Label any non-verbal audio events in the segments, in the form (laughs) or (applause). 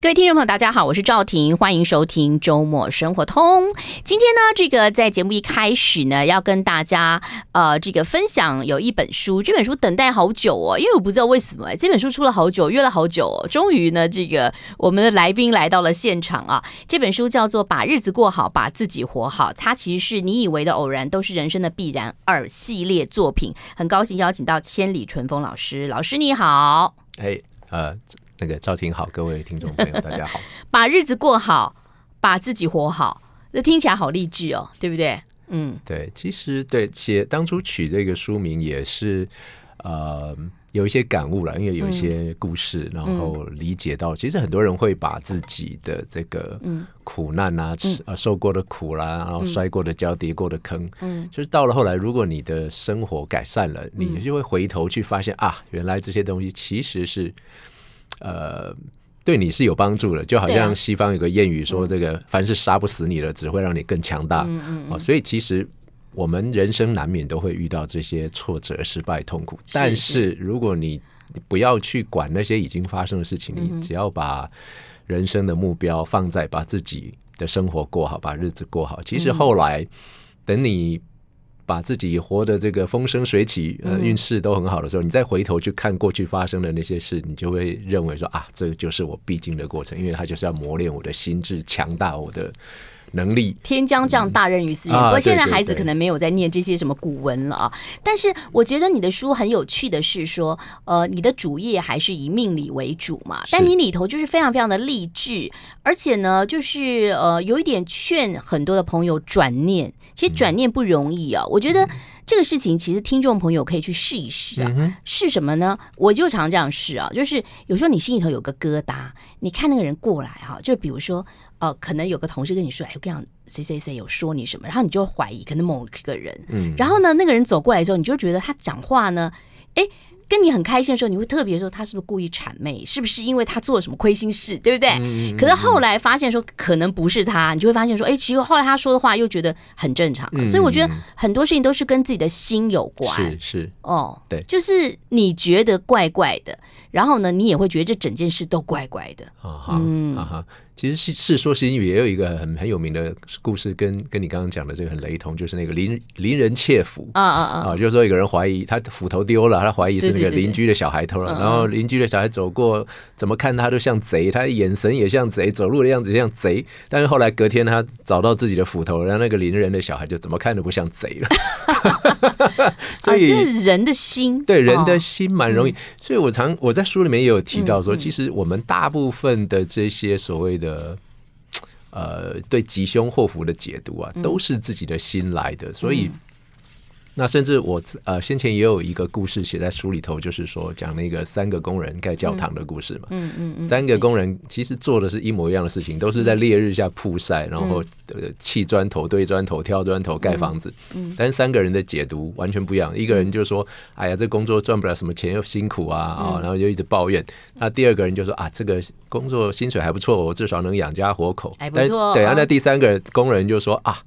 各位听众朋友，大家好，我是赵婷，欢迎收听周末生活通。今天呢，这个在节目一开始呢，要跟大家呃，这个分享有一本书，这本书等待好久哦，因为我不知道为什么，这本书出了好久，约了好久，终于呢，这个我们的来宾来到了现场啊。这本书叫做《把日子过好，把自己活好》，它其实是你以为的偶然，都是人生的必然二系列作品。很高兴邀请到千里春风老师，老师你好。哎，呃。那个赵婷好，各位听众朋友，大家好。(laughs) 把日子过好，把自己活好，这听起来好励志哦，对不对？嗯，对。其实，对，写当初取这个书名也是，呃，有一些感悟了，因为有一些故事，然后理解到，其实很多人会把自己的这个苦难啊，吃、呃，受过的苦啦，然后摔过的跤、跌过的坑，嗯，就是到了后来，如果你的生活改善了，你就会回头去发现啊，原来这些东西其实是。呃，对你是有帮助的，就好像西方有个谚语说：“这个凡是杀不死你的，只会让你更强大。”嗯嗯，所以其实我们人生难免都会遇到这些挫折、失败、痛苦，但是如果你不要去管那些已经发生的事情，你只要把人生的目标放在把自己的生活过好，把日子过好。其实后来等你。把自己活得这个风生水起，呃，运势都很好的时候，你再回头去看过去发生的那些事，你就会认为说啊，这就是我必经的过程，因为他就是要磨练我的心智，强大我的。能力天将降大任于斯人，不过现在孩子可能没有在念这些什么古文了啊。但是我觉得你的书很有趣的是说，呃，你的主业还是以命理为主嘛，但你里头就是非常非常的励志，而且呢，就是呃，有一点劝很多的朋友转念，其实转念不容易啊。我觉得这个事情其实听众朋友可以去试一试啊。试什么呢？我就常这样试啊，就是有时候你心里头有个疙瘩，你看那个人过来哈，就比如说。哦，可能有个同事跟你说，哎，我你讲，谁谁谁有说你什么，然后你就怀疑可能某一个人。嗯，然后呢，那个人走过来的时候，你就觉得他讲话呢，哎，跟你很开心的时候，你会特别说他是不是故意谄媚，是不是因为他做了什么亏心事，对不对？嗯可是后来发现说，可能不是他，你就会发现说，哎，其实后来他说的话又觉得很正常。嗯。所以我觉得很多事情都是跟自己的心有关。是是。哦。对。就是你觉得怪怪的，然后呢，你也会觉得这整件事都怪怪的。啊哈。嗯。啊哈。其实《是《世说新语》也有一个很很有名的故事，跟跟你刚刚讲的这个很雷同，就是那个邻邻人窃斧啊啊啊！啊，就是说有个人怀疑他斧头丢了，他怀疑是那个邻居的小孩偷了，然后邻居的小孩走过，怎么看他都像贼，他眼神也像贼，走路的样子像贼。但是后来隔天他找到自己的斧头，然后那个邻人的小孩就怎么看都不像贼了。(laughs) 所以人的心，对人的心蛮容易。所以我常我在书里面也有提到说，其实我们大部分的这些所谓的。的呃，对吉凶祸福的解读啊，都是自己的心来的，所以。那甚至我呃先前也有一个故事写在书里头，就是说讲那个三个工人盖教堂的故事嘛。嗯嗯嗯。三个工人其实做的是一模一样的事情，都是在烈日下曝晒，然后砌砖头、堆砖头、挑砖头盖房子。嗯。但是三个人的解读完全不一样。一个人就说：“哎呀，这工作赚不了什么钱，又辛苦啊啊！”然后就一直抱怨。那第二个人就说：“啊，这个工作薪水还不错，我至少能养家活口。”但不错。等下，那第三个人工人就说：“啊。”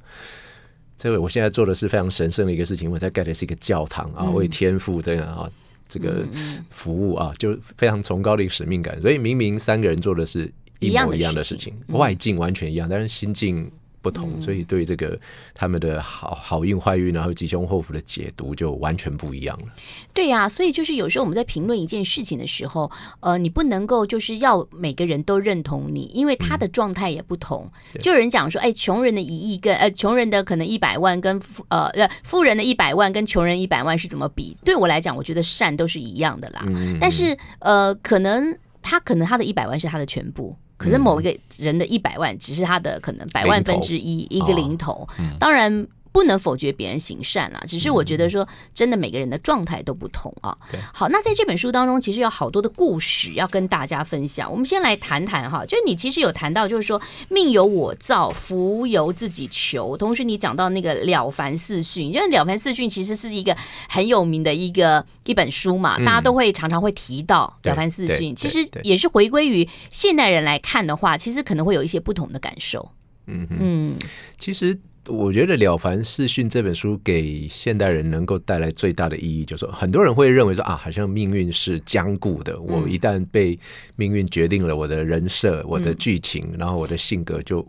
这位我现在做的是非常神圣的一个事情，我在盖的是一个教堂啊，为天父这样啊这个服务啊，就非常崇高的一个使命感。所以明明三个人做的是一模一样的事情，外境完全一样，但是心境。不同，所以对这个他们的好好运坏运，然后吉凶祸福的解读就完全不一样了。对呀，所以就是有时候我们在评论一件事情的时候，呃，你不能够就是要每个人都认同你，因为他的状态也不同。就有人讲说，哎，穷人的一亿跟呃，穷人的可能一百万跟呃，富人的一百万跟穷人一百万是怎么比？对我来讲，我觉得善都是一样的啦。但是呃，可能他可能他的一百万是他的全部。可是某一个人的一百万，只是他的可能百万分之一一个零头，当然。不能否决别人行善啊，只是我觉得说，真的每个人的状态都不同啊。好，那在这本书当中，其实有好多的故事要跟大家分享。我们先来谈谈哈，就是你其实有谈到，就是说命由我造，福由自己求。同时，你讲到那个《了凡四训》，因为《了凡四训》其实是一个很有名的一个一本书嘛，大家都会常常会提到《了凡四训》。其实也是回归于现代人来看的话，其实可能会有一些不同的感受。嗯嗯，其实。我觉得《了凡四训》这本书给现代人能够带来最大的意义，就说很多人会认为说啊，好像命运是僵固的，我一旦被命运决定了我的人设、我的剧情，然后我的性格，就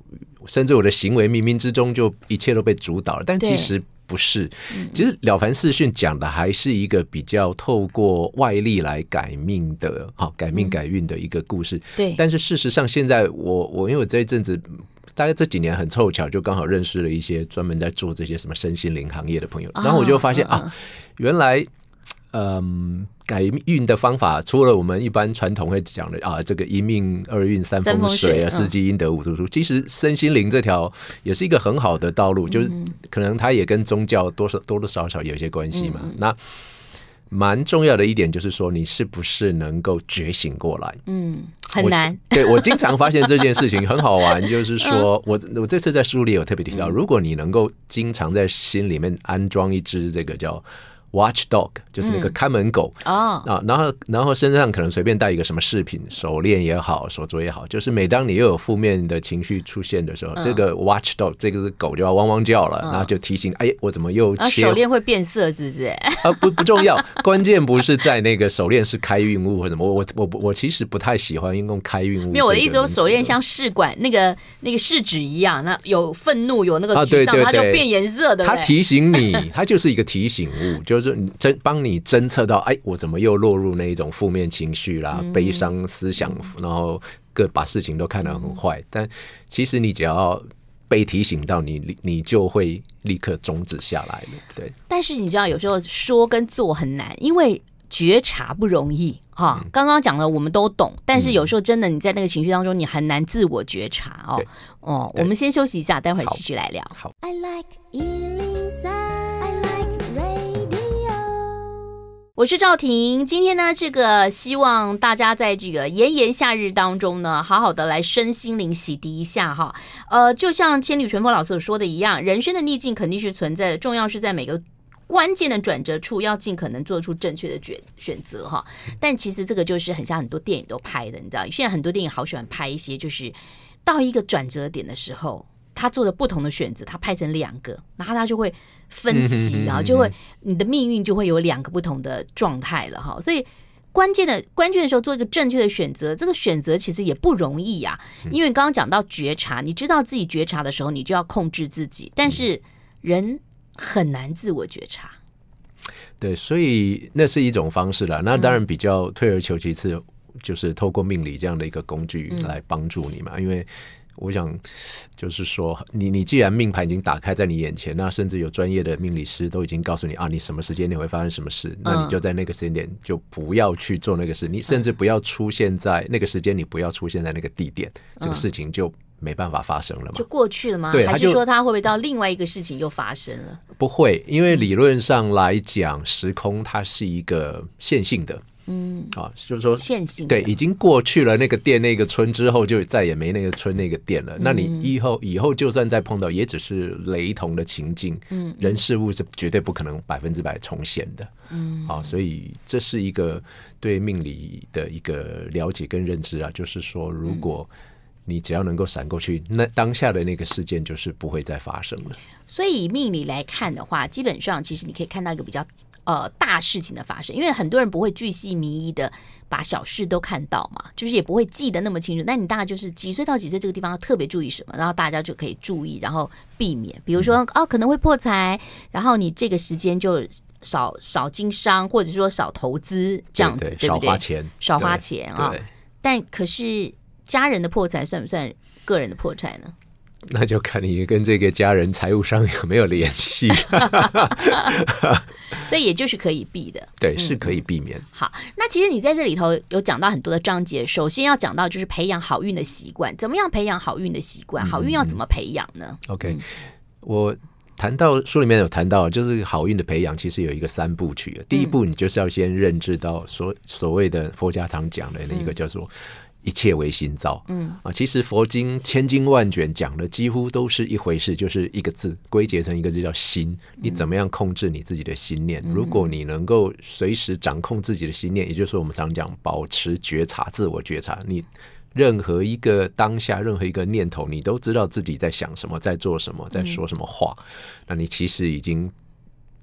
甚至我的行为，冥冥之中就一切都被主导了。但其实不是，其实《了凡四训》讲的还是一个比较透过外力来改命的，好改命改运的一个故事。对。但是事实上，现在我我因为我这一阵子。大概这几年很凑巧，就刚好认识了一些专门在做这些什么身心灵行业的朋友，然后我就发现啊，原来，嗯，改运的方法除了我们一般传统会讲的啊，这个一命二运三风水啊，四季因德五读书，其实身心灵这条也是一个很好的道路，就是可能它也跟宗教多少多多少少有些关系嘛，那。蛮重要的一点就是说，你是不是能够觉醒过来？嗯，很难。(laughs) 对我经常发现这件事情很好玩，(laughs) 就是说我我这次在书里有特别提到，如果你能够经常在心里面安装一只这个叫。Watch dog 就是那个看门狗啊，啊，然后然后身上可能随便带一个什么饰品，手链也好，手镯也好，就是每当你又有负面的情绪出现的时候，这个 Watch dog 这个狗就要汪汪叫了，然后就提醒哎，我怎么又手链会变色是不是？啊，不不重要，(laughs) 关键不是在那个手链是开运物或什么，我我我其实不太喜欢用开运物。没有我的意思说，手链像试管那个那个试纸一样，那有愤怒有那个沮丧，它就变颜色的，它提醒你，(laughs) 它就是一个提醒物，就。(laughs) 就侦帮你侦测到，哎，我怎么又落入那一种负面情绪啦、悲伤思想，然后各把事情都看得很坏。但其实你只要被提醒到，你你就会立刻终止下来了，对。但是你知道，有时候说跟做很难，因为觉察不容易哈。刚刚讲了，我们都懂，但是有时候真的你在那个情绪当中，你很难自我觉察哦哦。我们先休息一下，待会儿继续来聊。好。I like 我是赵婷，今天呢，这个希望大家在这个炎炎夏日当中呢，好好的来身心灵洗涤一下哈。呃，就像千里春风老师说的一样，人生的逆境肯定是存在的，重要是在每个关键的转折处要尽可能做出正确的选选择哈。但其实这个就是很像很多电影都拍的，你知道，现在很多电影好喜欢拍一些，就是到一个转折点的时候。他做的不同的选择，他拍成两个，然后他就会分歧啊，就会你的命运就会有两个不同的状态了哈。所以关键的关键的时候，做一个正确的选择，这个选择其实也不容易呀。因为刚刚讲到觉察，你知道自己觉察的时候，你就要控制自己，但是人很难自我觉察。对，所以那是一种方式了。那当然比较退而求其次，就是透过命理这样的一个工具来帮助你嘛，因为。我想，就是说，你你既然命盘已经打开在你眼前，那甚至有专业的命理师都已经告诉你啊，你什么时间点会发生什么事，那你就在那个时间点就不要去做那个事，你甚至不要出现在那个时间，你不要出现在那个地点，这个事情就没办法发生了嘛？就过去了吗？还是说他会不会到另外一个事情又发生了？不会，因为理论上来讲，时空它是一个线性的。嗯，啊，就是说，线性对，已经过去了那个店那个村之后，就再也没那个村那个店了。那你以后以后，就算再碰到，也只是雷同的情境。嗯，人事物是绝对不可能百分之百重现的。嗯，啊，所以这是一个对命理的一个了解跟认知啊，就是说，如果你只要能够闪过去，那当下的那个事件就是不会再发生了。所以以命理来看的话，基本上其实你可以看到一个比较。呃，大事情的发生，因为很多人不会巨细靡遗的把小事都看到嘛，就是也不会记得那么清楚。那你大概就是几岁到几岁这个地方要特别注意什么，然后大家就可以注意，然后避免。比如说，哦，可能会破财，然后你这个时间就少少经商，或者说少投资这样子，对对？少花钱，少花钱啊。但可是家人的破财算不算个人的破财呢？那就看你跟这个家人财务上有没有联系，(laughs) 所以也就是可以避的。对，是可以避免。好，那其实你在这里头有讲到很多的章节，首先要讲到就是培养好运的习惯。怎么样培养好运的习惯？好运要怎么培养呢？OK，我谈到书里面有谈到，就是好运的培养其实有一个三部曲。第一步，你就是要先认知到所所谓的佛家常讲的那个叫做。一切为心造，嗯啊，其实佛经千经万卷讲的几乎都是一回事，就是一个字，归结成一个字叫心。你怎么样控制你自己的心念？如果你能够随时掌控自己的心念，也就是我们常讲保持觉察、自我觉察，你任何一个当下、任何一个念头，你都知道自己在想什么、在做什么、在说什么话，那你其实已经。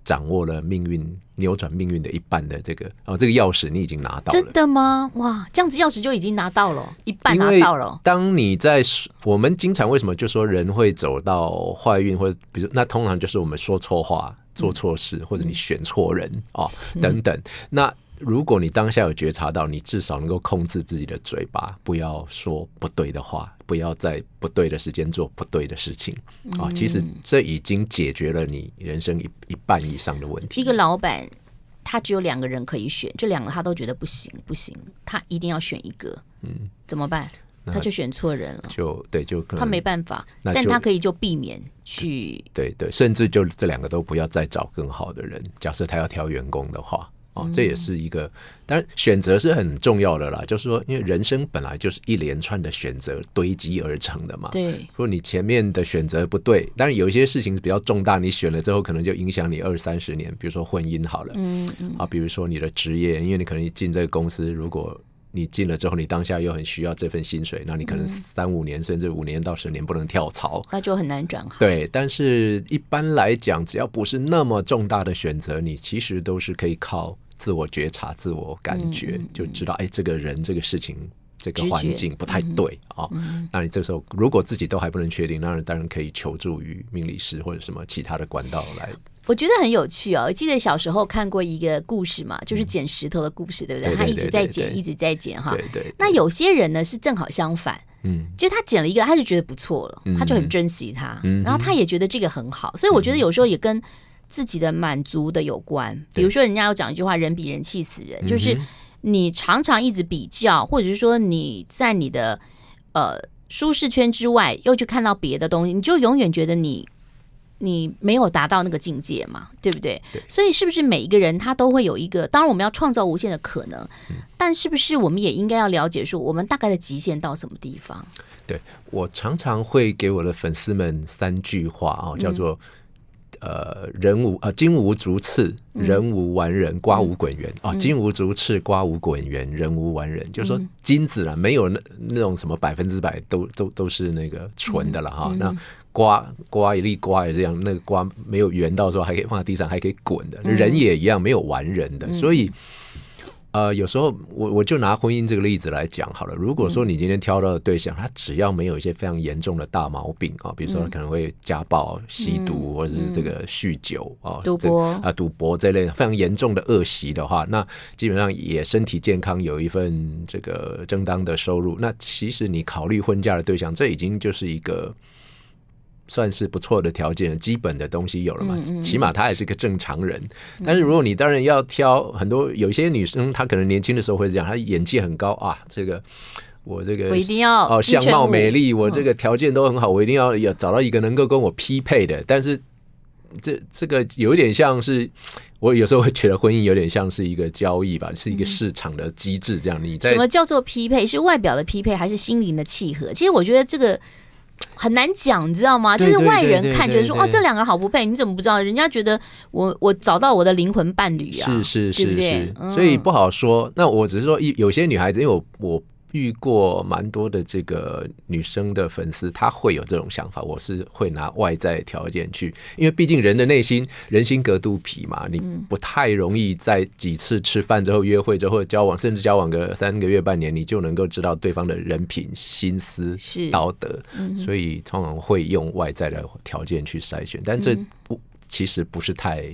掌握了命运扭转命运的一半的这个哦，这个钥匙你已经拿到了，真的吗？哇，这样子钥匙就已经拿到了一半，拿到了。当你在我们经常为什么就说人会走到坏运，或者比如那通常就是我们说错话、做错事，或者你选错人啊等等，那。如果你当下有觉察到，你至少能够控制自己的嘴巴，不要说不对的话，不要在不对的时间做不对的事情啊！其实这已经解决了你人生一一半以上的问题。一个老板他只有两个人可以选，这两个他都觉得不行，不行，他一定要选一个。嗯，怎么办？他就选错人了。就对，就他没办法，但他可以就避免去。对对，甚至就这两个都不要再找更好的人。假设他要挑员工的话。这也是一个，当然选择是很重要的啦。就是说，因为人生本来就是一连串的选择堆积而成的嘛。对，如果你前面的选择不对，当然有一些事情是比较重大，你选了之后可能就影响你二三十年。比如说婚姻好了，嗯，啊，比如说你的职业，因为你可能进这个公司，如果你进了之后，你当下又很需要这份薪水，那你可能三五年甚至五年到十年不能跳槽，那就很难转行。对，但是一般来讲，只要不是那么重大的选择，你其实都是可以靠。自我觉察、自我感觉，就知道哎，这个人、这个事情、这个环境不太对啊。那你这时候如果自己都还不能确定，那当然可以求助于命理师或者什么其他的管道来。我觉得很有趣哦。我记得小时候看过一个故事嘛，就是捡石头的故事，对不对？他一直在捡，一直在捡哈。对对。那有些人呢是正好相反，嗯，就他捡了一个，他就觉得不错了，他就很珍惜他，然后他也觉得这个很好。所以我觉得有时候也跟。自己的满足的有关，比如说，人家要讲一句话：“人比人气死人。”就是你常常一直比较，或者是说你在你的呃舒适圈之外又去看到别的东西，你就永远觉得你你没有达到那个境界嘛，对不对？所以，是不是每一个人他都会有一个？当然，我们要创造无限的可能，但是，不是我们也应该要了解，说我们大概的极限到什么地方？对我常常会给我的粉丝们三句话啊，叫做。呃，人无呃金无足赤，人无完人，瓜无滚圆啊。金无足赤，瓜无滚圆，人无完人，就是说金子啊，没有那那种什么百分之百都都都是那个纯的了哈。那瓜瓜一粒瓜也这样，那个瓜没有圆到时候还可以放在地上还可以滚的，人也一样没有完人的，所以。呃，有时候我我就拿婚姻这个例子来讲好了。如果说你今天挑到的对象，他只要没有一些非常严重的大毛病啊，比如说可能会家暴、吸毒或者是这个酗酒啊、赌博啊、赌博这类非常严重的恶习的话，那基本上也身体健康，有一份这个正当的收入。那其实你考虑婚嫁的对象，这已经就是一个。算是不错的条件，基本的东西有了嘛？起码他也是个正常人。但是如果你当然要挑很多，有些女生她可能年轻的时候会这样，她眼界很高啊。这个我这个我一定要哦，相貌美丽，我这个条件都很好，我一定要要找到一个能够跟我匹配的。但是这这个有点像是我有时候会觉得婚姻有点像是一个交易吧，是一个市场的机制这样。你什么叫做匹配？是外表的匹配还是心灵的契合？其实我觉得这个。很难讲，你知道吗？就是外人看，觉得说哦，这两个好不配。你怎么不知道？人家觉得我我找到我的灵魂伴侣啊，是是是，对不对？所以不好说。那我只是说，有有些女孩子，因为我我。遇过蛮多的这个女生的粉丝，她会有这种想法。我是会拿外在条件去，因为毕竟人的内心，人心隔肚皮嘛，你不太容易在几次吃饭之后、约会之后、交往，甚至交往个三个月半年，你就能够知道对方的人品、心思、道德。所以通常会用外在的条件去筛选，但这不其实不是太。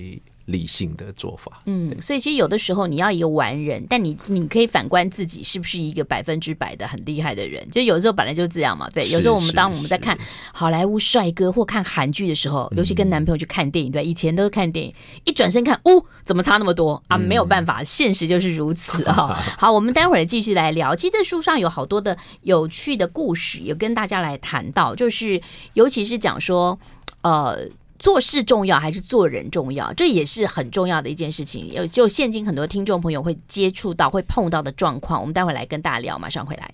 理性的做法，嗯，所以其实有的时候你要一个完人，但你你可以反观自己是不是一个百分之百的很厉害的人，就有时候本来就这样嘛，对，有时候我们当我们在看好莱坞帅哥或看韩剧的时候，尤其跟男朋友去看电影，对，以前都是看电影，一转身看，呜，怎么差那么多啊？没有办法，现实就是如此啊。(laughs) 好，我们待会儿继续来聊，其实这书上有好多的有趣的故事，有跟大家来谈到，就是尤其是讲说，呃。做事重要还是做人重要？这也是很重要的一件事情。有就现今很多听众朋友会接触到、会碰到的状况，我们待会来跟大家聊。马上回来。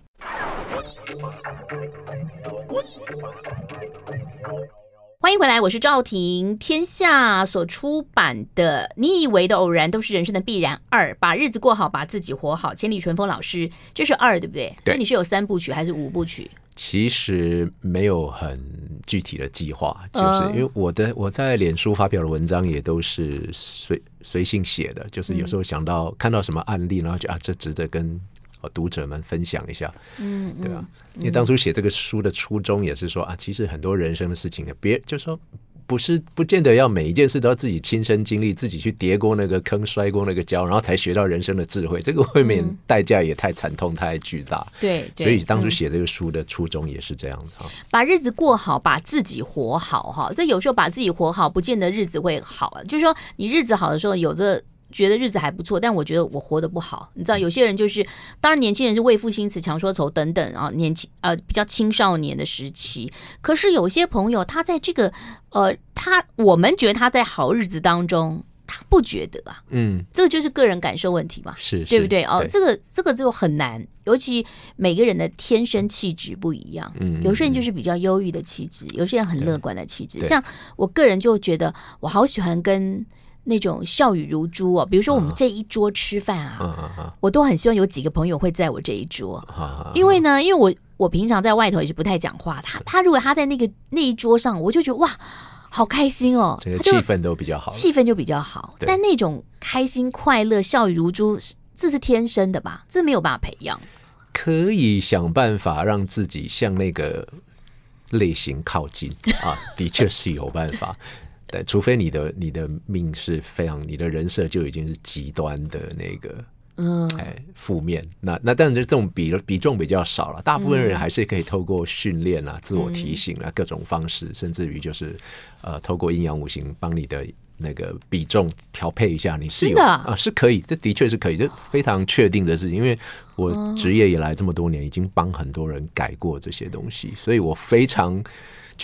欢迎回来，我是赵婷。天下所出版的，你以为的偶然都是人生的必然。二，把日子过好，把自己活好。千里春风老师，这是二对不对？所以你是有三部曲还是五部曲？其实没有很具体的计划，就是因为我的我在脸书发表的文章也都是随随性写的，就是有时候想到看到什么案例，然后就啊，这值得跟读者们分享一下，嗯，对吧？因为当初写这个书的初衷也是说啊，其实很多人生的事情啊，别就说。不是，不见得要每一件事都要自己亲身经历，自己去叠过那个坑，摔过那个跤，然后才学到人生的智慧。这个未免代价也太惨痛，太巨大。对，所以当初写这个书的初衷也是这样子。把日子过好，把自己活好，哈。这有时候把自己活好，不见得日子会好啊。就是说，你日子好的时候，有着。觉得日子还不错，但我觉得我活得不好。你知道，有些人就是，当然年轻人是为赋新词强说愁等等啊，年轻呃比较青少年的时期。可是有些朋友，他在这个呃，他我们觉得他在好日子当中，他不觉得啊，嗯，这个就是个人感受问题嘛，是对不对？哦，这个这个就很难，尤其每个人的天生气质不一样，嗯，有些人就是比较忧郁的气质，有些人很乐观的气质。像我个人就觉得，我好喜欢跟。那种笑语如珠哦，比如说我们这一桌吃饭啊，我都很希望有几个朋友会在我这一桌，因为呢，因为我我平常在外头也是不太讲话，他他如果他在那个那一桌上，我就觉得哇，好开心哦，整个气氛都比较好，气氛就比较好。但那种开心快乐笑语如珠，这是天生的吧？这没有办法培养，可以想办法让自己向那个类型靠近啊，的确是有办法。(laughs) 对，除非你的你的命是非常，你的人设就已经是极端的那个，嗯，哎，负面。那那当然，这种比比重比较少了。大部分人还是可以透过训练啊、自我提醒啊、各种方式，甚至于就是呃，透过阴阳五行帮你的那个比重调配一下。你是有啊，是可以，这的确是可以，这非常确定的是，因为我职业以来这么多年，已经帮很多人改过这些东西，所以我非常。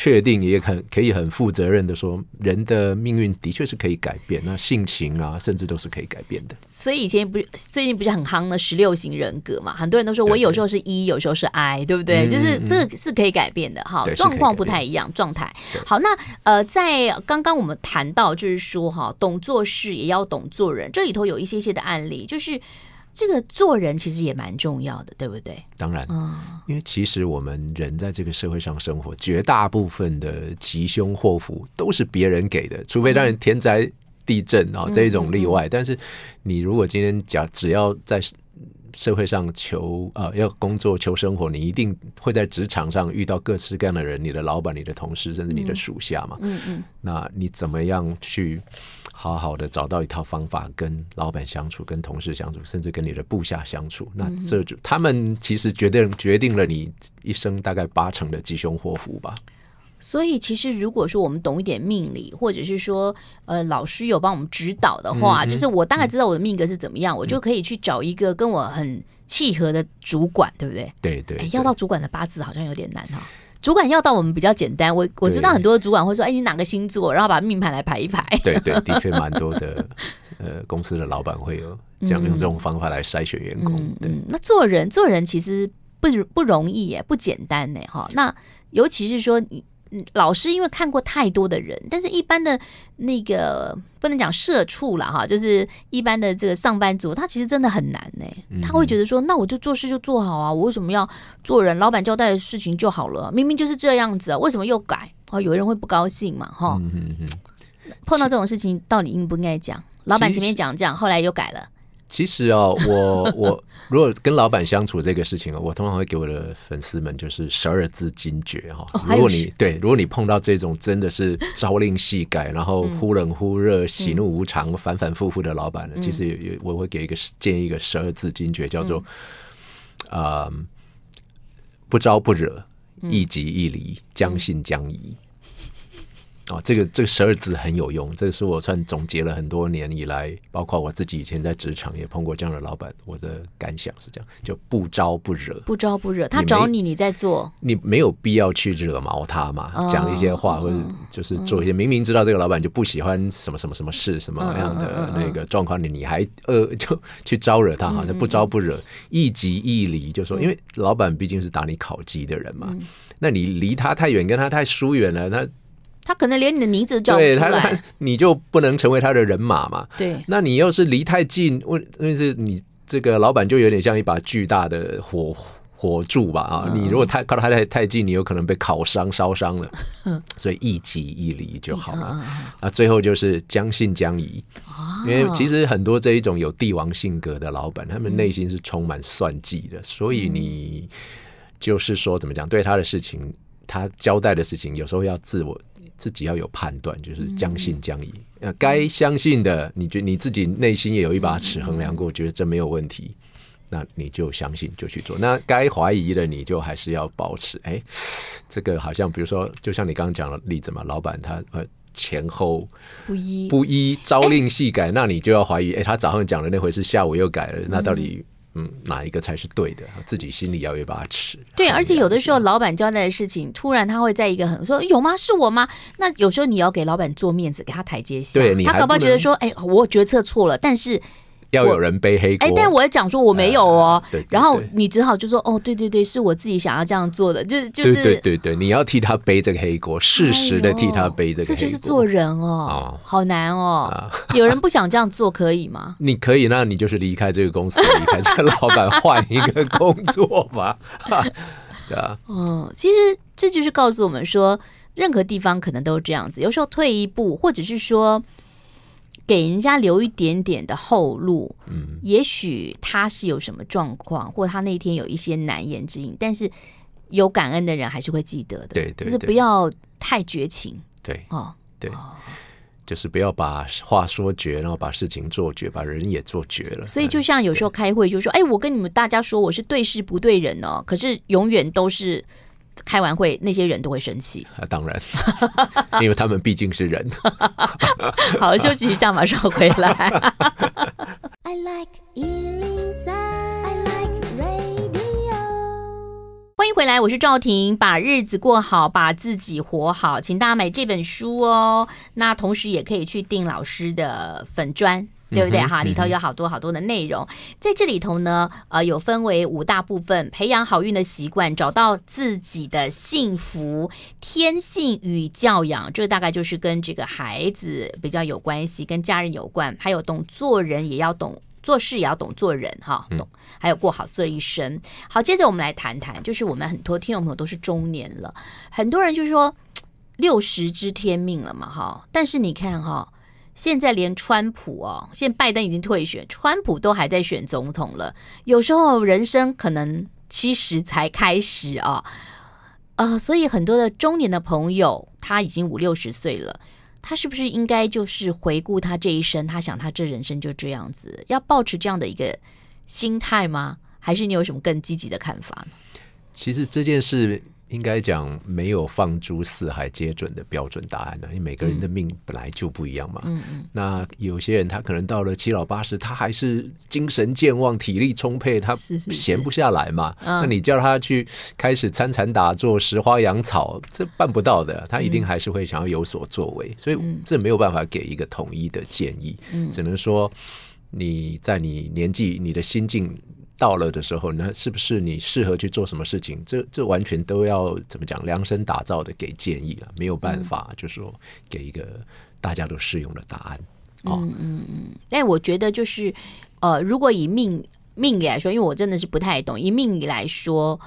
确定也很可以很负责任的说，人的命运的确是可以改变，那性情啊，甚至都是可以改变的。所以以前不是最近不是很夯的十六型人格嘛，很多人都说我有时候是一，有时候是 I，对不对？就是这是可以改变的哈，状况不太一样，状态。好，那呃，在刚刚我们谈到就是说哈，懂做事也要懂做人，这里头有一些些的案例，就是。这个做人其实也蛮重要的，对不对？当然，因为其实我们人在这个社会上生活，绝大部分的吉凶祸福都是别人给的，除非让人天灾地震啊这一种例外。但是，你如果今天讲，只要在社会上求啊要工作求生活，你一定会在职场上遇到各式各样的人，你的老板、你的同事，甚至你的属下嘛。嗯嗯，那你怎么样去？好好的找到一套方法，跟老板相处，跟同事相处，甚至跟你的部下相处。那这就他们其实决定决定了你一生大概八成的吉凶祸福吧。所以其实如果说我们懂一点命理，或者是说呃老师有帮我们指导的话，就是我大概知道我的命格是怎么样，我就可以去找一个跟我很契合的主管，对不对？对对。要到主管的八字好像有点难哦。主管要到我们比较简单，我我知道很多主管会说：“哎，你哪个星座？”然后把命盘来排一排。对对，(laughs) 的确蛮多的，呃，公司的老板会有这样用这种方法来筛选员工。对，那做人做人其实不不容易耶，不简单呢，哈。那尤其是说你。老师因为看过太多的人，但是一般的那个不能讲社畜了哈，就是一般的这个上班族，他其实真的很难呢。他会觉得说，那我就做事就做好啊，我为什么要做人？老板交代的事情就好了，明明就是这样子啊，为什么又改？啊，有人会不高兴嘛，哈。碰到这种事情，到底应不应该讲？老板前面讲这样，后来又改了。其实哦，我我如果跟老板相处这个事情啊，我通常会给我的粉丝们就是十二字金诀哈。如果你对，如果你碰到这种真的是朝令夕改，然后忽冷忽热、喜怒无常、反反复复的老板呢，其实有有我会给一个建议一个十二字金诀，叫做啊不招不惹，一即一离，将信将疑。啊，这个这个十二字很有用，这个是我算总结了很多年以来，包括我自己以前在职场也碰过这样的老板，我的感想是这样，就不招不惹，不招不惹，他找你，你在做，你没有必要去惹毛他嘛，讲一些话或者就是做一些明明知道这个老板就不喜欢什么什么什么事什么样的那个状况，你你还呃就 (laughs) 去招惹他，好，像不招不惹，一即一离，就说，因为老板毕竟是打你考级的人嘛，那你离他太远，跟他太疏远了，他。他可能连你的名字都叫不出来，(laughs) 你就不能成为他的人马嘛？对。那你要是离太近，问，问是你这个老板就有点像一把巨大的火火柱吧？啊，你如果太靠他太太近，你有可能被烤伤、烧伤了。所以一近一离就好了。啊，最后就是将信将疑。因为其实很多这一种有帝王性格的老板，他们内心是充满算计的，所以你就是说怎么讲，对他的事情，他交代的事情，有时候要自我。自己要有判断，就是将信将疑。那该相信的，你觉你自己内心也有一把尺衡量过，觉得这没有问题，那你就相信就去做。那该怀疑的，你就还是要保持。哎，这个好像比如说，就像你刚刚讲的例子嘛，老板他呃前后不一不一，朝令夕改，那你就要怀疑。哎，他早上讲的那回事，下午又改了，那到底？哪一个才是对的？自己心里要有一把尺。对，而且有的时候老板交代的事情，突然他会在一个很说有吗？是我吗？那有时候你要给老板做面子，给他台阶下。对你，他搞不好觉得说，哎，我决策错了，但是。要有人背黑锅，哎，但我也讲说我没有哦。对然后你只好就说，哦，对对对，是我自己想要这样做的，就就是对对对对，你要替他背这个黑锅，适时的替他背这个，这就是做人哦，好难哦。有人不想这样做可以吗？(laughs) 你可以，那你就是离开这个公司，离开这个老板，换一个工作吧。(laughs) 对啊，嗯，其实这就是告诉我们说，任何地方可能都是这样子，有时候退一步，或者是说。给人家留一点点的后路，嗯，也许他是有什么状况，或他那天有一些难言之隐，但是有感恩的人还是会记得的，对，就是不要太绝情，对，哦，对，就是不要把话说绝，然后把事情做绝，把人也做绝了。所以，就像有时候开会，就说，哎，我跟你们大家说，我是对事不对人哦，可是永远都是。开完会，那些人都会生气。当然，(laughs) 因为他们毕竟是人。(laughs) 好，休息一下，马上回来。欢迎回来，我是赵婷。把日子过好，把自己活好，请大家买这本书哦。那同时也可以去订老师的粉砖。对不对哈？里头有好多好多的内容，在这里头呢，呃，有分为五大部分：培养好运的习惯，找到自己的幸福天性与教养。这大概就是跟这个孩子比较有关系，跟家人有关。还有懂做人，也要懂做事，也要懂做人哈。懂，还有过好这一生。好，接着我们来谈谈，就是我们很多听众朋友都是中年了，很多人就是说六十知天命了嘛，哈。但是你看哈。现在连川普哦，现在拜登已经退选，川普都还在选总统了。有时候人生可能七十才开始啊，呃，所以很多的中年的朋友他已经五六十岁了，他是不是应该就是回顾他这一生？他想他这人生就这样子，要保持这样的一个心态吗？还是你有什么更积极的看法呢？其实这件事。应该讲没有放诸四海皆准的标准答案的，因为每个人的命本来就不一样嘛。那有些人他可能到了七老八十，他还是精神健忘、体力充沛，他闲不下来嘛。那你叫他去开始参禅打坐、拾花养草，这办不到的，他一定还是会想要有所作为。所以这没有办法给一个统一的建议，只能说你在你年纪、你的心境。到了的时候，呢，是不是你适合去做什么事情？这这完全都要怎么讲量身打造的给建议了，没有办法就说给一个大家都适用的答案。啊，嗯嗯嗯。那我觉得就是，呃，如果以命。命理来说，因为我真的是不太懂。以命理来说，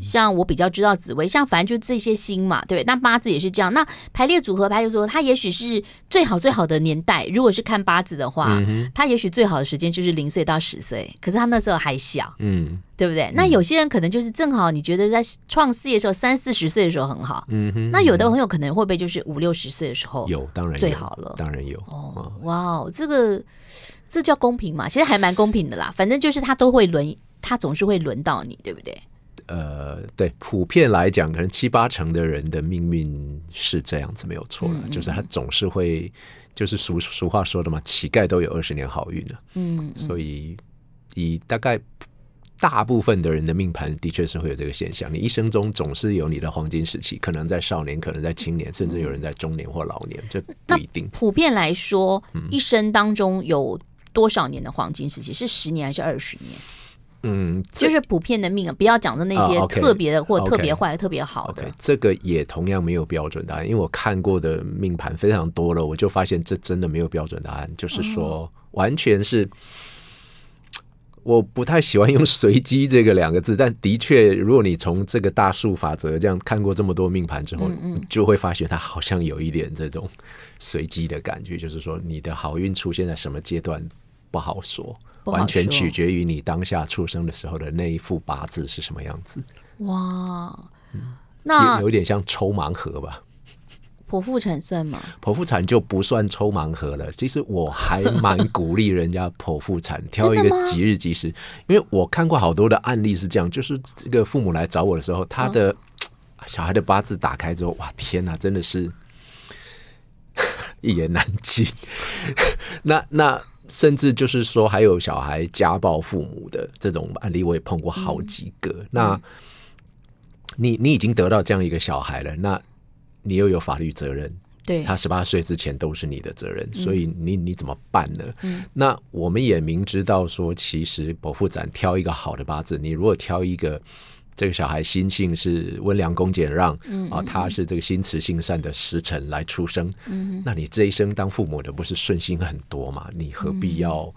像我比较知道紫薇，像反正就这些星嘛，对不对？那八字也是这样。那排列组合，排就说他也许是最好最好的年代。如果是看八字的话，他也许最好的时间就是零岁到十岁。可是他那时候还小，嗯，对不对？那有些人可能就是正好你觉得在创事业的时候，三四十岁的时候很好。嗯哼。那有的朋友可能会不会就是五六十岁的时候有，当然最好了，当然有。哦，哇哦，这个。这叫公平嘛？其实还蛮公平的啦，反正就是他都会轮，他总是会轮到你，对不对？呃，对，普遍来讲，可能七八成的人的命运是这样子，没有错了，就是他总是会，就是俗俗话说的嘛，乞丐都有二十年好运的。嗯，所以以大概大部分的人的命盘，的确是会有这个现象。你一生中总是有你的黄金时期，可能在少年，可能在青年，甚至有人在中年或老年，这不一定。普遍来说，一生当中有。多少年的黄金时期是十年还是二十年？嗯，就是普遍的命，啊，不要讲的那些特别的或特别坏、特别好的。这个也同样没有标准答案，因为我看过的命盘非常多了，我就发现这真的没有标准答案，就是说完全是。我不太喜欢用“随机”这个两个字，但的确，如果你从这个大数法则这样看过这么多命盘之后，你就会发现它好像有一点这种随机的感觉，就是说你的好运出现在什么阶段。不好说，完全取决于你当下出生的时候的那一副八字是什么样子。哇，那有点像抽盲盒吧？剖腹产算吗？剖腹产就不算抽盲盒了。其实我还蛮鼓励人家剖腹产，(laughs) 挑一个吉日吉时，因为我看过好多的案例是这样，就是这个父母来找我的时候，他的 (tsk) 小孩的八字打开之后，哇，天哪，真的是 (laughs) 一言难尽。那 (laughs) 那。甚至就是说，还有小孩家暴父母的这种案例，我也碰过好几个。那，你你已经得到这样一个小孩了，那你又有法律责任，对他十八岁之前都是你的责任，所以你你怎么办呢？那我们也明知道说，其实伯父展挑一个好的八字，你如果挑一个。这个小孩心性是温良恭俭让嗯、啊，他是这个心慈性善的时辰来出生，嗯、那你这一生当父母的不是顺心很多嘛？你何必要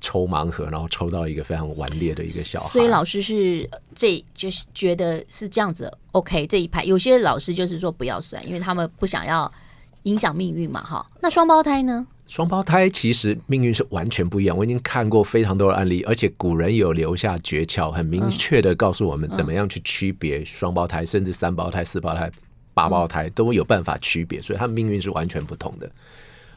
抽盲盒，然后抽到一个非常顽劣的一个小孩？所以老师是这就是觉得是这样子，OK，这一排有些老师就是说不要算，因为他们不想要影响命运嘛，哈。那双胞胎呢？双胞胎其实命运是完全不一样。我已经看过非常多的案例，而且古人有留下诀窍，很明确的告诉我们怎么样去区别双胞胎，甚至三胞胎、四胞胎、八胞胎都有办法区别，所以他们命运是完全不同的。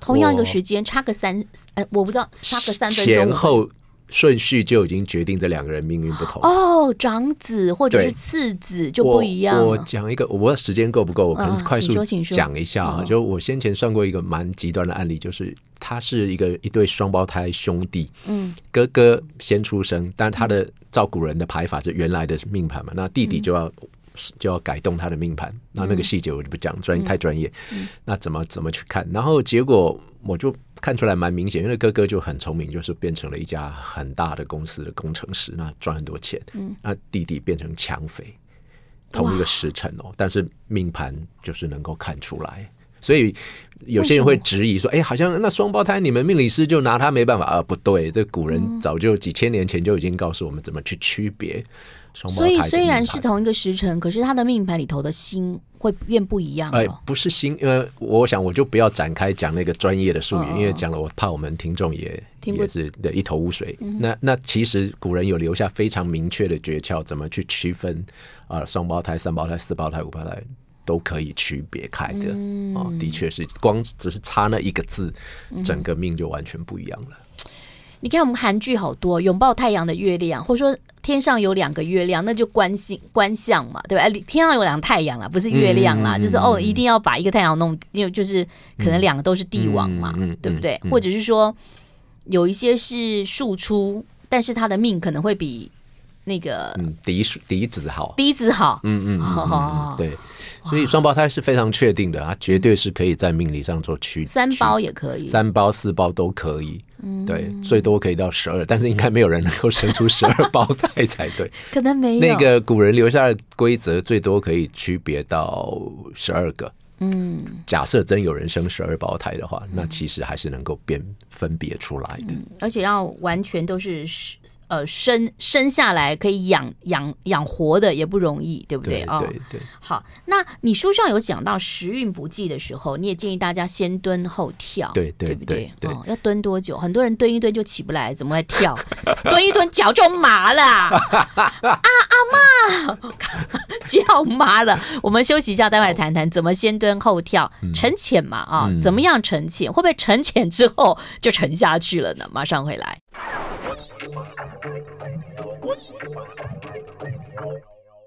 同样一个时间差个三，哎，我不知道差个三分钟。前后。顺序就已经决定这两个人命运不同哦，长子或者是次子就不一样。我讲一个，我时间够不够？我可能快速讲一下啊，就我先前算过一个蛮极端的案例，就是他是一个一对双胞胎兄弟，嗯，哥哥先出生，但他的照顾人的排法是原来的命盘嘛，那弟弟就要。就要改动他的命盘，那那个细节我就不讲，专太专业。那怎么怎么去看？然后结果我就看出来蛮明显，因为哥哥就很聪明，就是变成了一家很大的公司的工程师，那赚很多钱。那弟弟变成强匪，同一个时辰哦，但是命盘就是能够看出来。所以有些人会质疑说：“哎，好像那双胞胎，你们命理师就拿他没办法。”啊，不对，这古人早就几千年前就已经告诉我们怎么去区别。所以虽然是同一个时辰，可是他的命盘里头的星会变不一样。哎，不是星，呃，我想我就不要展开讲那个专业的术语，因为讲了我怕我们听众也也是的一头雾水。那那其实古人有留下非常明确的诀窍，怎么去区分啊？双胞胎、三胞胎、四胞胎、五胞胎都可以区别开的哦，的确是，光只是差那一个字，整个命就完全不一样了。你看我们韩剧好多，拥抱太阳的月亮，或者说天上有两个月亮，那就观星观相嘛，对吧？哎，天上有两个太阳啦，不是月亮啦，就是哦，一定要把一个太阳弄，因为就是可能两个都是帝王嘛，对不对？或者是说有一些是庶出，但是他的命可能会比那个嫡嫡子好，嫡子好，嗯嗯嗯，对，所以双胞胎是非常确定的，啊，绝对是可以在命理上做区三包也可以，三包四包都可以。对，最多可以到十二，但是应该没有人能够生出十二胞胎才对。(laughs) 可能没有那个古人留下的规则，最多可以区别到十二个。嗯，假设真有人生十二胞胎的话，那其实还是能够辨分别出来的，而且要完全都是呃，生生下来可以养养养活的也不容易，对不对啊？对对。好，那你书上有讲到时运不济的时候，你也建议大家先蹲后跳，对对对，对不对？哦，要蹲多久？很多人蹲一蹲就起不来，怎么会跳？(laughs) 蹲一蹲脚就麻了啊！阿妈脚麻 (laughs) 了，我们休息一下，待会儿谈谈怎么先蹲后跳，沉潜嘛啊？怎么样沉潜？会不会沉潜之后就沉下去了呢？马上回来。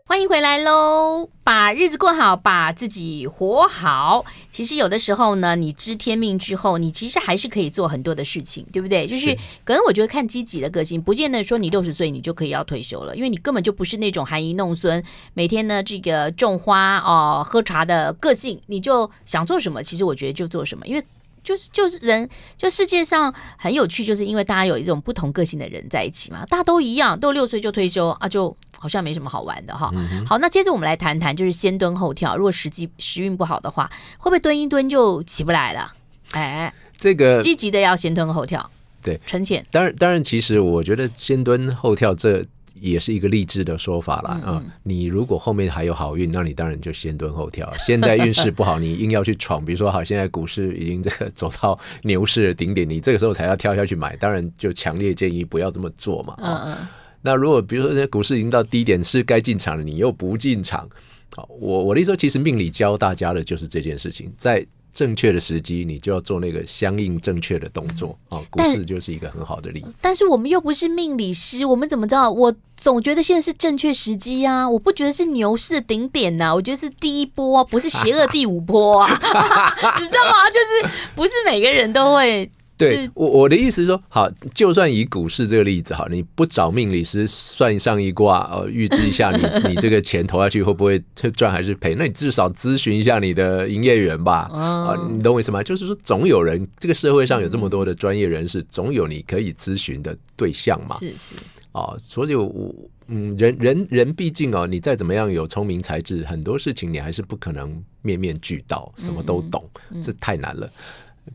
欢迎回来喽！把日子过好，把自己活好。其实有的时候呢，你知天命之后，你其实还是可以做很多的事情，对不对？就是可能我觉得看积极的个性，不见得说你六十岁你就可以要退休了，因为你根本就不是那种含饴弄孙，每天呢这个种花哦喝茶的个性，你就想做什么，其实我觉得就做什么，因为。就是就是人，就世界上很有趣，就是因为大家有一种不同个性的人在一起嘛，大家都一样，都六岁就退休啊，就好像没什么好玩的哈。好，那接着我们来谈谈，就是先蹲后跳。如果时机时运不好的话，会不会蹲一蹲就起不来了？哎，这个积极的要先蹲后跳，对，存钱。当然，当然，其实我觉得先蹲后跳这。也是一个励志的说法啦。啊！你如果后面还有好运，那你当然就先蹲后跳。(laughs) 现在运势不好，你硬要去闯，比如说好，现在股市已经这个走到牛市的顶点，你这个时候才要跳下去买，当然就强烈建议不要这么做嘛。啊，那如果比如说，在股市已经到低点是该进场了，你又不进场，好，我我那时候其实命里教大家的就是这件事情，在。正确的时机，你就要做那个相应正确的动作啊！股市就是一个很好的例子。但是我们又不是命理师，我们怎么知道？我总觉得现在是正确时机啊！我不觉得是牛市的顶点呐，我觉得是第一波，不是邪恶第五波啊！(laughs) 你知道吗？就是不是每个人都会。对，我我的意思是说，好，就算以股市这个例子，好，你不找命理师算上一卦，呃，预知一下你 (laughs) 你这个钱投下去会不会赚还是赔？(laughs) 那你至少咨询一下你的营业员吧，啊，你懂我意思吗？就是说，总有人，这个社会上有这么多的专业人士，总有你可以咨询的对象嘛。是是哦，所以，我，嗯，人人人毕竟哦，你再怎么样有聪明才智，很多事情你还是不可能面面俱到，什么都懂，这太难了。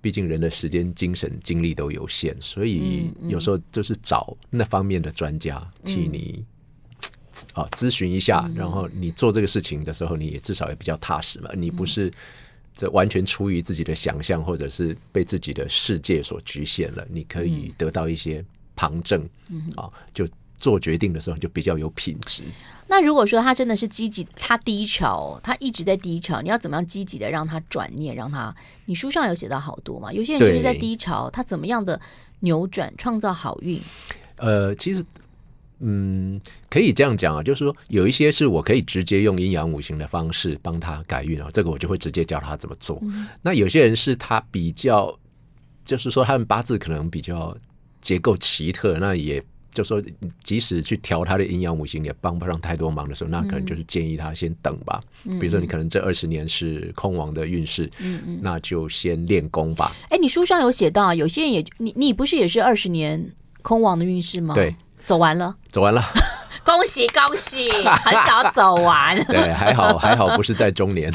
毕竟人的时间、精神、精力都有限，所以有时候就是找那方面的专家替你啊咨询一下，然后你做这个事情的时候，你也至少也比较踏实嘛。你不是这完全出于自己的想象，或者是被自己的世界所局限了，你可以得到一些旁证啊，就。做决定的时候，就比较有品质。那如果说他真的是积极，他低潮，他一直在低潮，你要怎么样积极的让他转念，让他？你书上有写到好多嘛？有些人就是在低潮，他怎么样的扭转创造好运？呃，其实，嗯，可以这样讲啊，就是说有一些是我可以直接用阴阳五行的方式帮他改运啊，这个我就会直接教他怎么做。那有些人是他比较，就是说他们八字可能比较结构奇特，那也。就说，即使去调他的阴阳五行也帮不上太多忙的时候，那可能就是建议他先等吧。比如说，你可能这二十年是空王的运势，嗯嗯，那就先练功吧。哎，你书上有写到，有些人也，你你不是也是二十年空王的运势吗？对，走完了，走完了。恭喜恭喜，很早走完。(laughs) 对，还好 (laughs) 还好，不是在中年。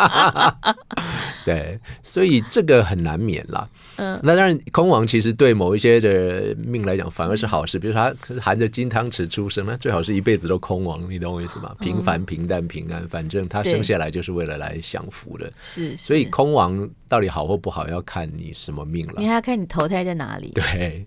(laughs) 对，所以这个很难免啦。嗯，那当然，空王其实对某一些的命来讲，反而是好事。比如他含着金汤匙出生，那最好是一辈子都空王，你懂我意思吗？平凡、平淡、平安，反正他生下来就是为了来享福的。是，所以空王到底好或不好，要看你什么命了。你还要看你投胎在哪里。对，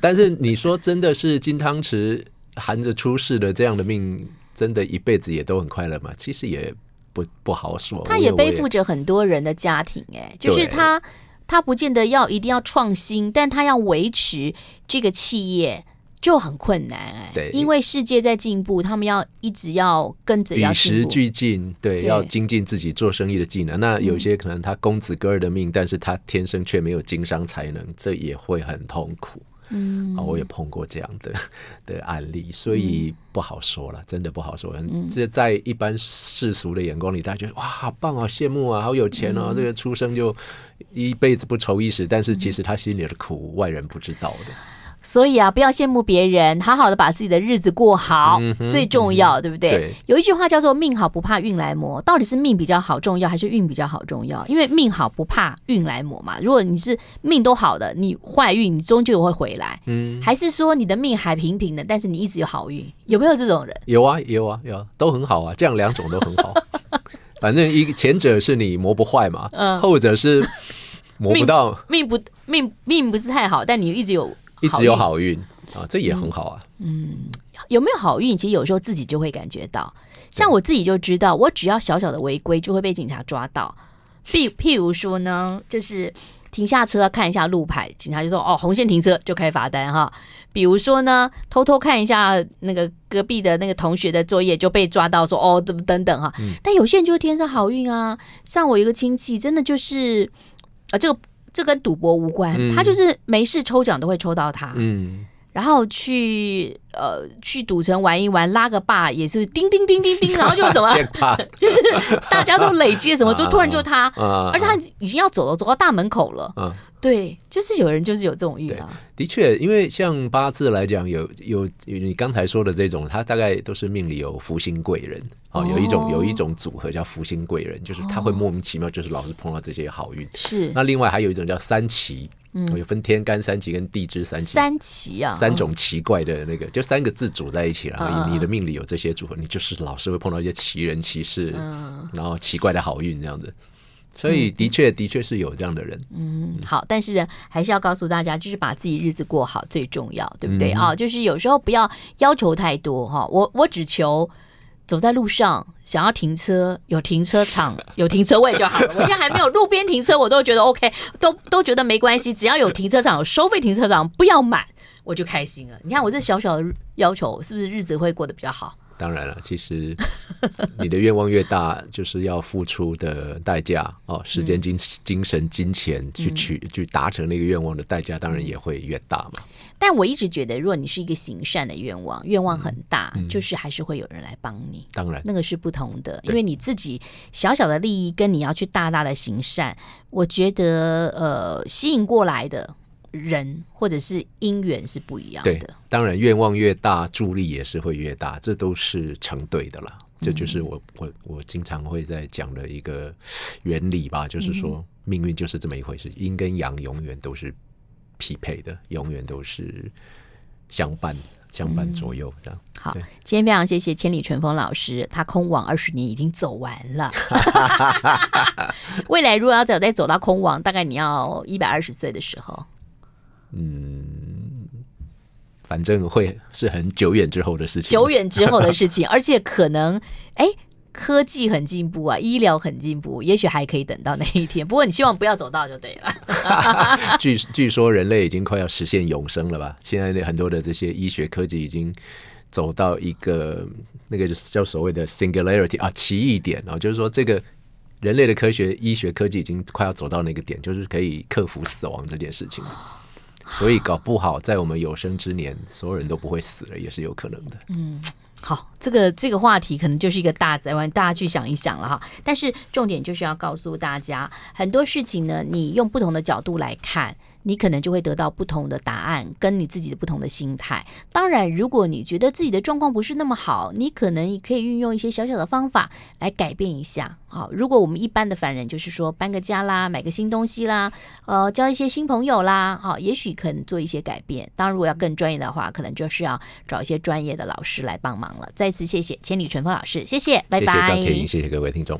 但是你说真的是金汤匙。含着出世的这样的命，真的一辈子也都很快乐嘛？其实也不不好说。他也背负着很多人的家庭，哎，就是他，他不见得要一定要创新，但他要维持这个企业就很困难，哎，对，因为世界在进步，他们要一直要跟着与时俱进，对，要精进自己做生意的技能。那有些可能他公子哥儿的命，但是他天生却没有经商才能，这也会很痛苦。嗯，啊，我也碰过这样的的案例，所以不好说了，真的不好说这在一般世俗的眼光里，大家觉得哇，好棒啊，羡慕啊，好有钱哦，这个出生就一辈子不愁衣食。但是其实他心里的苦，外人不知道的。所以啊，不要羡慕别人，好好的把自己的日子过好最重要，对不对？有一句话叫做“命好不怕运来磨”，到底是命比较好重要，还是运比较好重要？因为命好不怕运来磨嘛。如果你是命都好的，你坏运你终究会回来。嗯，还是说你的命还平平的，但是你一直有好运，有没有这种人？有啊，有啊，有都很好啊，这样两种都很好。(laughs) 反正一前者是你磨不坏嘛，嗯，后者是磨不到，命不命命不是太好，但你一直有。一直有好运啊，这也很好啊。嗯，有没有好运？其实有时候自己就会感觉到，像我自己就知道，我只要小小的违规就会被警察抓到。譬譬如说呢，就是停下车看一下路牌，警察就说：“哦，红线停车就开罚单哈。”比如说呢，偷偷看一下那个隔壁的那个同学的作业就被抓到，说：“哦，怎么等等哈？”但有些人就是天生好运啊，像我一个亲戚，真的就是啊这个。这跟赌博无关，他就是没事抽奖都会抽到他，然后去呃去赌城玩一玩，拉个霸也是叮叮叮叮叮，(laughs) 然后就什么，(laughs) (laughs) 就是大家都累积什么，就突然就他，而且已经要走了，走到大门口了。对，就是有人就是有这种欲 u 的确，因为像八字来讲，有有你刚才说的这种，他大概都是命里有福星贵人啊，有一种有一种组合叫福星贵人，就是他会莫名其妙就是老是碰到这些好运。是。那另外还有一种叫三奇，有分天干三奇跟地支三奇。三奇啊，三种奇怪的那个，就三个字组在一起了。你的命里有这些组合，你就是老是会碰到一些奇人奇事，然后奇怪的好运这样子。所以的确，的确是有这样的人。嗯，好，但是还是要告诉大家，就是把自己日子过好最重要，对不对啊？就是有时候不要要求太多哈。我我只求走在路上，想要停车有停车场 (laughs) 有停车位就好了。我现在还没有路边停车，我都觉得 OK，都都觉得没关系。只要有停车场，有收费停车场不要满，我就开心了。你看我这小小的要求，是不是日子会过得比较好？当然了，其实你的愿望越大，就是要付出的代价哦，时间、精精神、金钱去取去达成那个愿望的代价，当然也会越大嘛。但我一直觉得，如果你是一个行善的愿望，愿望很大，就是还是会有人来帮你。当然，那个是不同的，因为你自己小小的利益跟你要去大大的行善，我觉得呃，吸引过来的。人或者是姻缘是不一样的。对，当然愿望越大，助力也是会越大，这都是成对的了。这就是我我我经常会在讲的一个原理吧，就是说命运就是这么一回事，阴跟阳永远都是匹配的，永远都是相伴相伴左右这样。好，今天非常谢谢千里春风老师，他空网二十年已经走完了。(laughs) 未来如果要走再走到空网，大概你要一百二十岁的时候。嗯，反正会是很久远之后的事情，久远之后的事情，(laughs) 而且可能，哎，科技很进步啊，医疗很进步，也许还可以等到那一天。不过你希望不要走到就对了。(laughs) 据据说人类已经快要实现永生了吧？现在很多的这些医学科技已经走到一个那个就是叫所谓的 singularity 啊奇异点啊，就是说这个人类的科学医学科技已经快要走到那个点，就是可以克服死亡这件事情了。所以搞不好，在我们有生之年，所有人都不会死了，也是有可能的。嗯，好，这个这个话题可能就是一个大灾完，大家去想一想了哈。但是重点就是要告诉大家，很多事情呢，你用不同的角度来看。你可能就会得到不同的答案，跟你自己的不同的心态。当然，如果你觉得自己的状况不是那么好，你可能可以运用一些小小的方法来改变一下。好，如果我们一般的凡人，就是说搬个家啦，买个新东西啦，呃，交一些新朋友啦，好，也许可能做一些改变。当然，如果要更专业的话，可能就是要找一些专业的老师来帮忙了。再次谢谢千里春风老师，谢谢，拜拜。谢谢张天颖，谢谢各位听众。